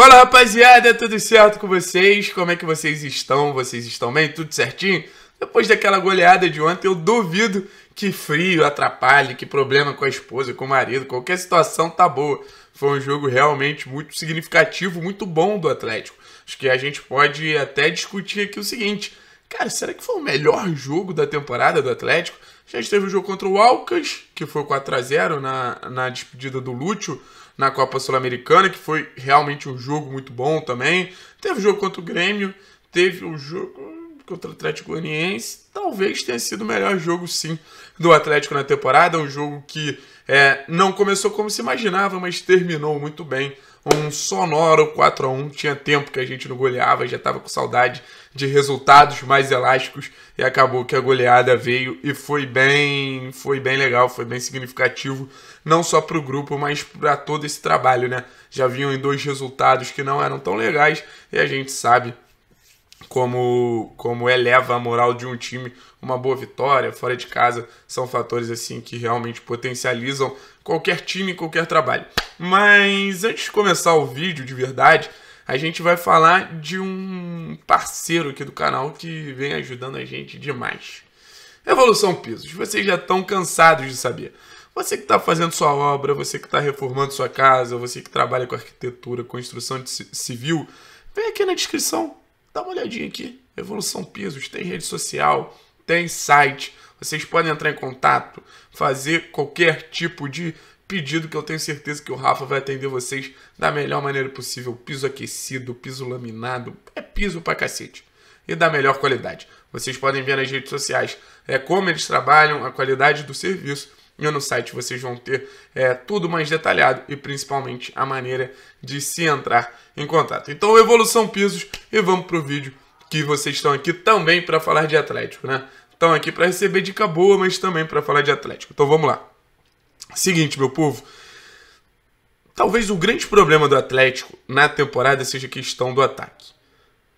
Fala rapaziada, tudo certo com vocês? Como é que vocês estão? Vocês estão bem? Tudo certinho? Depois daquela goleada de ontem, eu duvido que frio atrapalhe, que problema com a esposa, com o marido, qualquer situação tá boa. Foi um jogo realmente muito significativo, muito bom do Atlético. Acho que a gente pode até discutir aqui o seguinte. Cara, será que foi o melhor jogo da temporada do Atlético? A gente teve o jogo contra o Alcas, que foi 4 a 0 na, na despedida do Lúcio na Copa Sul-Americana, que foi realmente um jogo muito bom também. Teve o jogo contra o Grêmio, teve o jogo contra o Atlético Goianiense, talvez tenha sido o melhor jogo sim do Atlético na temporada, um jogo que é, não começou como se imaginava, mas terminou muito bem um sonoro 4 a 1 Tinha tempo que a gente não goleava, já estava com saudade de resultados mais elásticos e acabou que a goleada veio e foi bem, foi bem legal, foi bem significativo, não só para o grupo, mas para todo esse trabalho, né? Já vinham em dois resultados que não eram tão legais e a gente sabe como, como eleva a moral de um time. Uma boa vitória fora de casa são fatores assim que realmente potencializam qualquer time, qualquer trabalho. Mas antes de começar o vídeo de verdade, a gente vai falar de um parceiro aqui do canal que vem ajudando a gente demais. Evolução Pisos, vocês já estão cansados de saber. Você que está fazendo sua obra, você que está reformando sua casa, você que trabalha com arquitetura, construção civil, vem aqui na descrição dá uma olhadinha aqui. Evolução Pisos tem rede social, tem site. Vocês podem entrar em contato, fazer qualquer tipo de pedido que eu tenho certeza que o Rafa vai atender vocês da melhor maneira possível. Piso aquecido, piso laminado, é piso pra cacete. E da melhor qualidade. Vocês podem ver nas redes sociais é, como eles trabalham, a qualidade do serviço e no site vocês vão ter é, tudo mais detalhado e principalmente a maneira de se entrar em contato. Então, Evolução Pisos e vamos para o vídeo que vocês estão aqui também para falar de Atlético, né? Estão aqui para receber dica boa, mas também para falar de Atlético. Então vamos lá. Seguinte, meu povo. Talvez o grande problema do Atlético na temporada seja a questão do ataque.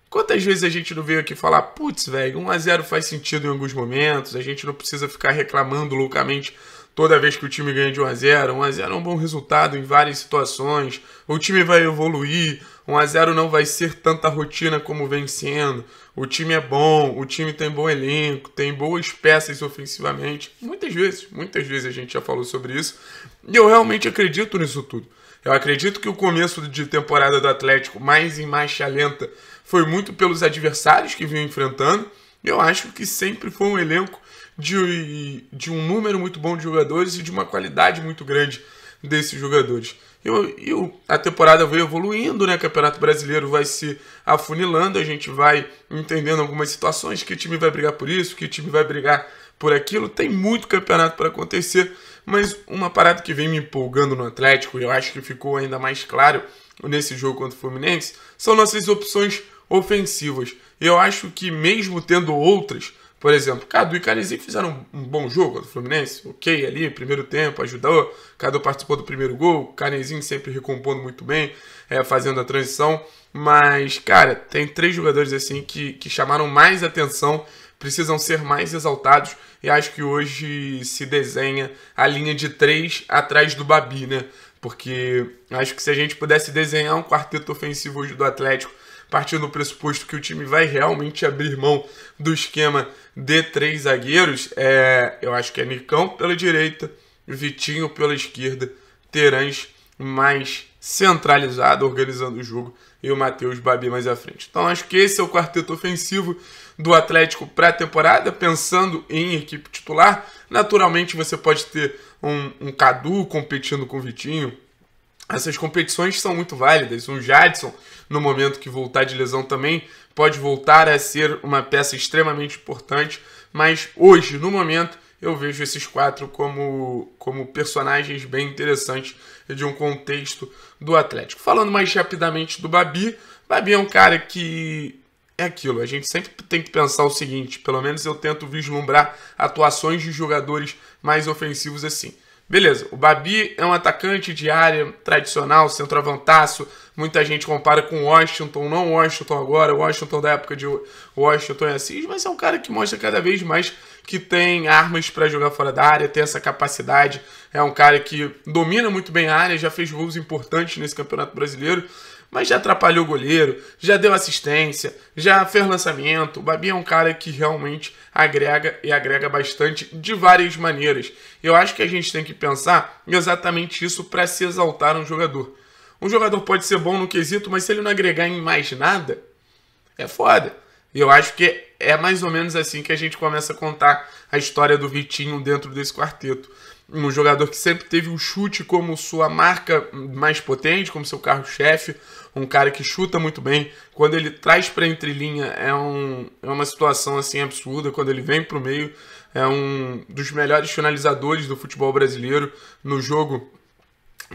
Quantas vezes a gente não veio aqui falar, putz, velho, 1x0 faz sentido em alguns momentos, a gente não precisa ficar reclamando loucamente toda vez que o time ganha de 1 a 0 1 a 0 é um bom resultado em várias situações, o time vai evoluir, 1 a 0 não vai ser tanta rotina como vem sendo, o time é bom, o time tem bom elenco, tem boas peças ofensivamente, muitas vezes, muitas vezes a gente já falou sobre isso, e eu realmente acredito nisso tudo. Eu acredito que o começo de temporada do Atlético, mais em marcha lenta, foi muito pelos adversários que vinha enfrentando. Eu acho que sempre foi um elenco de, de um número muito bom de jogadores e de uma qualidade muito grande desses jogadores. E, a temporada vai evoluindo, né? O Campeonato Brasileiro vai se afunilando, a gente vai entendendo algumas situações, que time vai brigar por isso, que time vai brigar por aquilo. Tem muito campeonato para acontecer, mas uma parada que vem me empolgando no Atlético, e eu acho que ficou ainda mais claro nesse jogo contra o Fluminense, são nossas opções ofensivas. Eu acho que mesmo tendo outras, por exemplo, Cadu e Calizzi fizeram um bom jogo do Fluminense, ok ali, primeiro tempo, ajudou, Cadu participou do primeiro gol, Carizinho sempre recompondo muito bem, é, fazendo a transição, mas, cara, tem três jogadores assim que, que chamaram mais atenção, precisam ser mais exaltados, e acho que hoje se desenha a linha de três atrás do Babi, né? Porque acho que se a gente pudesse desenhar um quarteto ofensivo hoje do Atlético partindo do pressuposto que o time vai realmente abrir mão do esquema de três zagueiros, é, eu acho que é Nicão pela direita, Vitinho pela esquerda, Terãs mais centralizado, organizando o jogo, e o Matheus Babi mais à frente. Então acho que esse é o quarteto ofensivo do Atlético pré-temporada, pensando em equipe titular. Naturalmente você pode ter um, um Cadu competindo com o Vitinho, essas competições são muito válidas. O Jadson, no momento que voltar de lesão também, pode voltar a ser uma peça extremamente importante, mas hoje, no momento, eu vejo esses quatro como, como personagens bem interessantes de um contexto do Atlético. Falando mais rapidamente do Babi, Babi é um cara que é aquilo, a gente sempre tem que pensar o seguinte, pelo menos eu tento vislumbrar atuações de jogadores mais ofensivos assim. Beleza, o Babi é um atacante de área tradicional, centroavantaço. Muita gente compara com Washington, não Washington agora, Washington da época de Washington e Assis, mas é um cara que mostra cada vez mais que tem armas para jogar fora da área, tem essa capacidade. É um cara que domina muito bem a área, já fez gols importantes nesse Campeonato Brasileiro mas já atrapalhou o goleiro, já deu assistência, já fez lançamento. O Babi é um cara que realmente agrega e agrega bastante de várias maneiras. Eu acho que a gente tem que pensar exatamente isso para se exaltar um jogador. Um jogador pode ser bom no quesito, mas se ele não agregar em mais nada, é foda. E eu acho que é mais ou menos assim que a gente começa a contar a história do Vitinho dentro desse quarteto um jogador que sempre teve o chute como sua marca mais potente, como seu carro-chefe, um cara que chuta muito bem. Quando ele traz para entrelinha é, um, é uma situação assim absurda. Quando ele vem para o meio é um dos melhores finalizadores do futebol brasileiro no jogo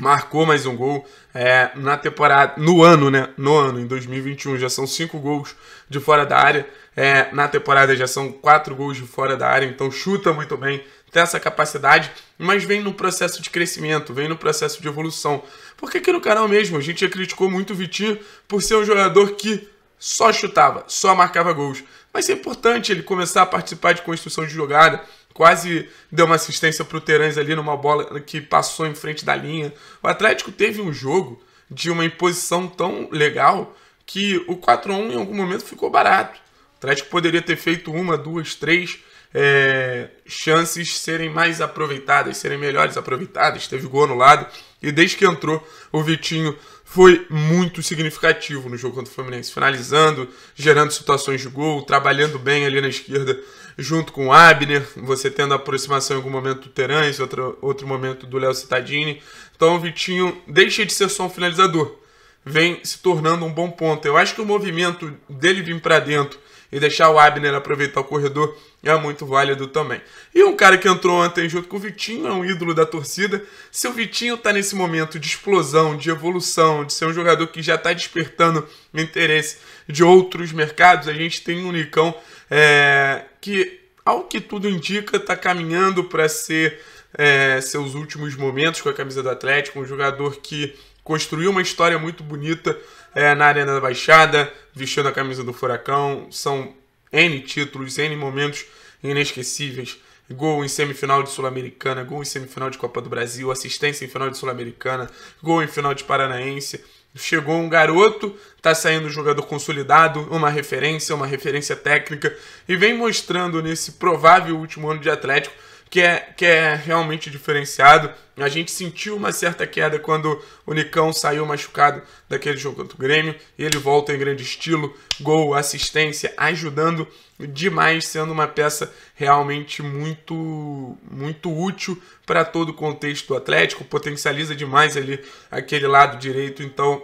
marcou mais um gol é, na temporada, no ano, né? No ano, em 2021, já são cinco gols de fora da área. É, na temporada já são quatro gols de fora da área, então chuta muito bem, tem essa capacidade, mas vem no processo de crescimento, vem no processo de evolução. Porque aqui no canal mesmo a gente já criticou muito o Vitinho por ser um jogador que só chutava, só marcava gols. Mas é importante ele começar a participar de construção de jogada, quase deu uma assistência para o Terãs ali numa bola que passou em frente da linha. O Atlético teve um jogo de uma imposição tão legal que o 4 a 1 em algum momento ficou barato. O Atlético poderia ter feito uma, duas, três é, chances serem mais aproveitadas, serem melhores aproveitadas. Teve gol anulado e desde que entrou o Vitinho foi muito significativo no jogo contra o Fluminense, finalizando, gerando situações de gol, trabalhando bem ali na esquerda junto com o Abner, você tendo a aproximação em algum momento do Terãs, outro, outro momento do Léo Cittadini. Então o Vitinho deixa de ser só um finalizador, vem se tornando um bom ponto. Eu acho que o movimento dele vir para dentro e deixar o Abner aproveitar o corredor é muito válido também. E um cara que entrou ontem junto com o Vitinho, é um ídolo da torcida. Se o Vitinho está nesse momento de explosão, de evolução, de ser um jogador que já está despertando interesse de outros mercados, a gente tem um Nicão é, que, ao que tudo indica, está caminhando para ser é, seus últimos momentos com a camisa do Atlético, um jogador que construiu uma história muito bonita é, na Arena da Baixada, vestindo a camisa do Furacão. São N títulos, N momentos inesquecíveis. Gol em semifinal de Sul-Americana, gol em semifinal de Copa do Brasil, assistência em final de Sul-Americana, gol em final de Paranaense. Chegou um garoto, tá saindo um jogador consolidado, uma referência, uma referência técnica, e vem mostrando nesse provável último ano de Atlético que é, que é realmente diferenciado. A gente sentiu uma certa queda quando o Nicão saiu machucado daquele jogo contra o Grêmio. ele volta em grande estilo, gol, assistência, ajudando demais, sendo uma peça realmente muito, muito útil para todo o contexto do Atlético. Potencializa demais ali aquele lado direito. Então,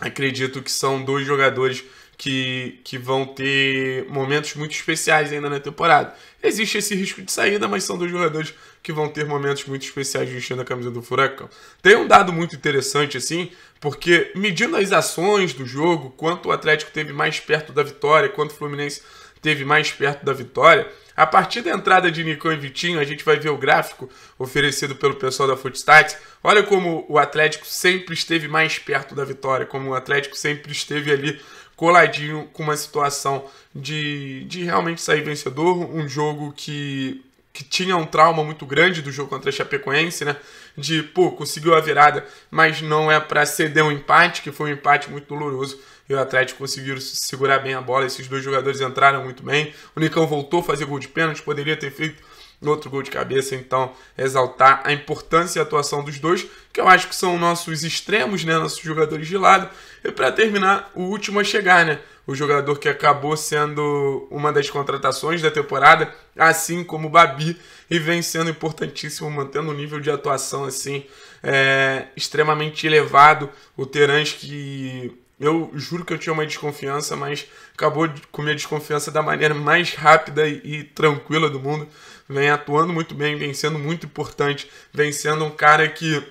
acredito que são dois jogadores que, que vão ter momentos muito especiais ainda na temporada. Existe esse risco de saída, mas são dois jogadores que vão ter momentos muito especiais vestindo a camisa do Furacão. Tem um dado muito interessante, assim, porque medindo as ações do jogo, quanto o Atlético teve mais perto da vitória, quanto o Fluminense teve mais perto da vitória, a partir da entrada de Nicão e Vitinho, a gente vai ver o gráfico oferecido pelo pessoal da Footstats. Olha como o Atlético sempre esteve mais perto da vitória, como o Atlético sempre esteve ali coladinho com uma situação de, de realmente sair vencedor. Um jogo que, que tinha um trauma muito grande do jogo contra a Chapecoense, né? De, pô, conseguiu a virada, mas não é para ceder um empate, que foi um empate muito doloroso. E o Atlético conseguiu segurar bem a bola. Esses dois jogadores entraram muito bem. O Nicão voltou a fazer gol de pênalti, poderia ter feito outro gol de cabeça. Então, exaltar a importância e a atuação dos dois, que eu acho que são nossos extremos, né? Nossos jogadores de lado. E para terminar, o último a chegar, né? O jogador que acabou sendo uma das contratações da temporada, assim como o Babi, e vem sendo importantíssimo, mantendo um nível de atuação assim é, extremamente elevado. O Terans que eu juro que eu tinha uma desconfiança, mas acabou com minha desconfiança da maneira mais rápida e, tranquila do mundo. Vem atuando muito bem, vem sendo muito importante, vem sendo um cara que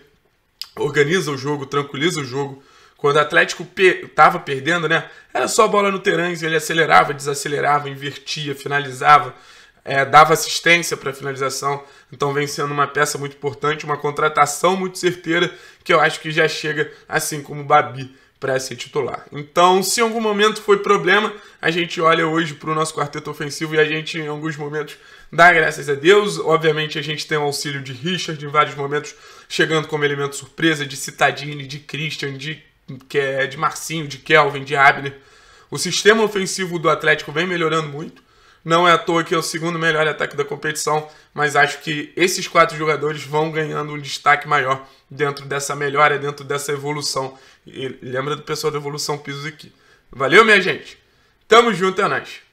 organiza o jogo, tranquiliza o jogo. Quando o Atlético estava perdendo, né? Era só bola no Terãs, ele acelerava, desacelerava, invertia, finalizava, é, dava assistência para finalização. Então vem sendo uma peça muito importante, uma contratação muito certeira, que eu acho que já chega assim como o Babi para ser titular. Então, se em algum momento foi problema, a gente olha hoje para o nosso quarteto ofensivo e a gente, em alguns momentos, dá graças a Deus. Obviamente, a gente tem o auxílio de Richard em vários momentos, chegando como elemento surpresa, de Citadini, de Christian, de, é de Marcinho, de Kelvin, de Abner. O sistema ofensivo do Atlético vem melhorando muito. Não é à toa que é o segundo melhor ataque da competição, mas acho que esses quatro jogadores vão ganhando um destaque maior dentro dessa melhora, dentro dessa evolução. E lembra do pessoal da evolução pisos aqui. Valeu, minha gente. Tamo junto, é nóis.